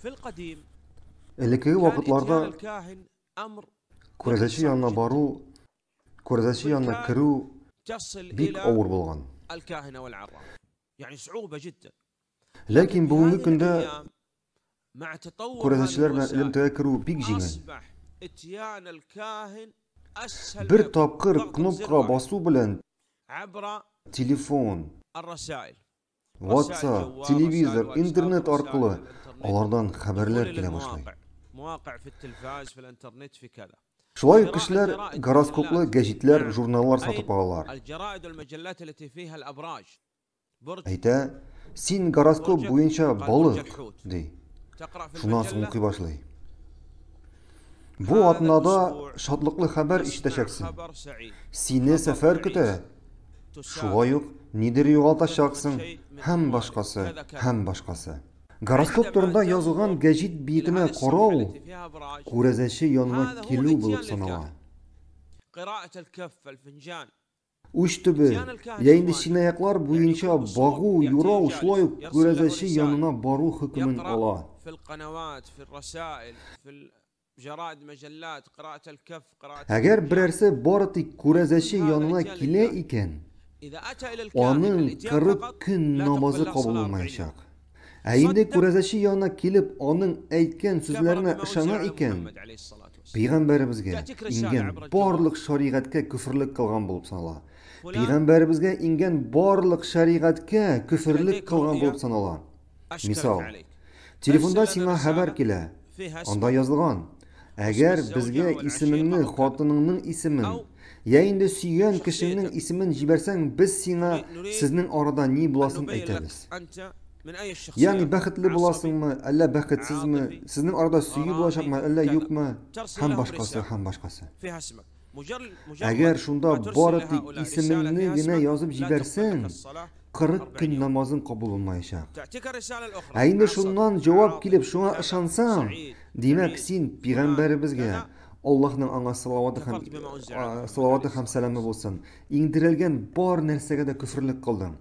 في القديم Элеккеге вакытларда янына бару, күрәзәче янына кіру бик ауыр болған. Ләкин бүгенге көндә күрәзәчеләр белән элемтәгә керү бик җиңел. Бер тапкыр кнопкага басу белән телефон WhatsApp, телевизор, интернет арқылы олардан хабарлар келе башлайды Шулай ук гороскоплы гәҗитләр, журналлар сатып алалар. Әйтә, син гороскоп буенча балык, ди. Шуннан соң укый башлый. Бу атнада шатлыклы хәбәр ишетәчәксең. Сине сәфәр көтә. Шулай ук нидер юғалташ шақсың, һәм башқасы һәм башқасы гороскоп турында язылған гәжит биетене карау күрәзәче янына килү булып санала Үш түбі, я инде синаяклар буенча багу юрау шулай ук күрәзәче янына бару хөкемен ала әгәр берәрсе бары тик күрәзәче янына килә икән оның қырық күн намазы қабыл Әйінде ә инде күрәзәче оның әйткен аның әйткән екен. ышана икән инген барлық барлык шәригатькә күфрлек болып санала. пайғамбарымызға инген барлық шариғатқа күфірлік қылған болып санала. Мисал, телефонда сиңа хабар келә. онда язылған, әгәр бізге исемеңне хатыныңның исемен я инде сөйгән кешеңнең исемен җибәрсәң біз сиңа сезнең арада ни буласын әйтәбез яғни бәхетле буласыңмы әллә бәхетсізмі сіздің арада сүйі болашақ ма әллә юқмы һәм башқасы һәм башқасы әгәр шунда бары тек есіміңне генә язып жіберсең қырық күн намазын қабылмайшақ әйінде шұнан жауап келіп шуңа ышансаң демек сен пиғамбәрібізге аллахның аңа салауаты һәм сәләмі болсын индірілген бар нәрсеге дә күфірлік қылдың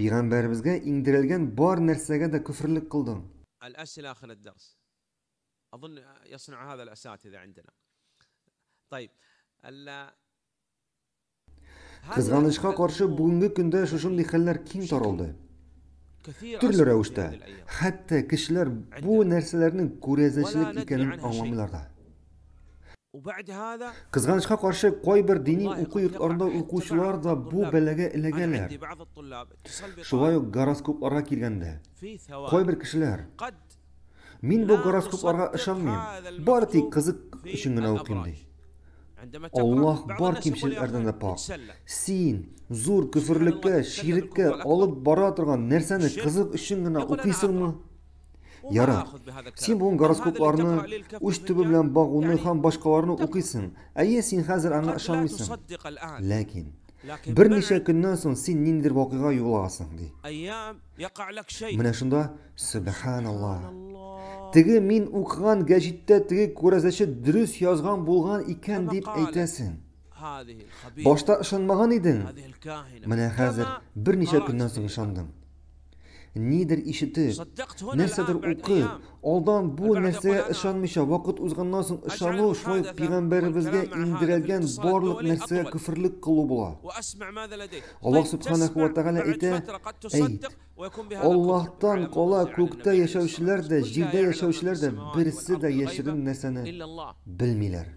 пиғамбәрімізге индірілген бар нәрсеге дә күфірлік қылдың қызғанышқа қаршы бүгінгі күнде ушундай халлар кең таралды түрлі рәвештә хәтта кешеләр бу нәрсәләрнең күрәзәчелек икәнен аңламыйлар да Кызганычка каршы кайбер дини уку йортларында укучылар да бу бәләгә эләгәләр. Шулай ук гороскопларга килгәндә, кайбер кешеләр Мин бу гороскопларга ышанмыйм. Бары тик кызык өчен генә укыйм ди. Аллах бар кемшіліктерден де пак. Син зур күфірлікке, ширікке алып бара тұрған нәрсені қызық үшін ғана оқисыңмы? Яра, сен бүгін гороскопларны, үш түбі белән багуны һәм башкаларны Әйе, син хәзер аңа ышанмыйсың. Ләкин бір ничә көннән соң син ниндидер вакыйга юласың ди. Менә шунда субханалла тігі мен оқыған гәжитті тігі көразашы дұрыс жазған болған икән деп айтасың башта ышанмаған едің міне қазір бірнеше күннен соң нидер ишетү нәрсәдер укы алдан бұ нәрсәгә ышанмыйча вақыт узганнан соң ышану шулай ук пәйгамбәребезгә индерелгән барлык нәрсәгә күфрлек кылу була аллаһ субханаһу ва тәгалә әйтә әйт аллаһтан кала күктә яшәүчеләр дә жирдә яшәүчеләр дә берсе дә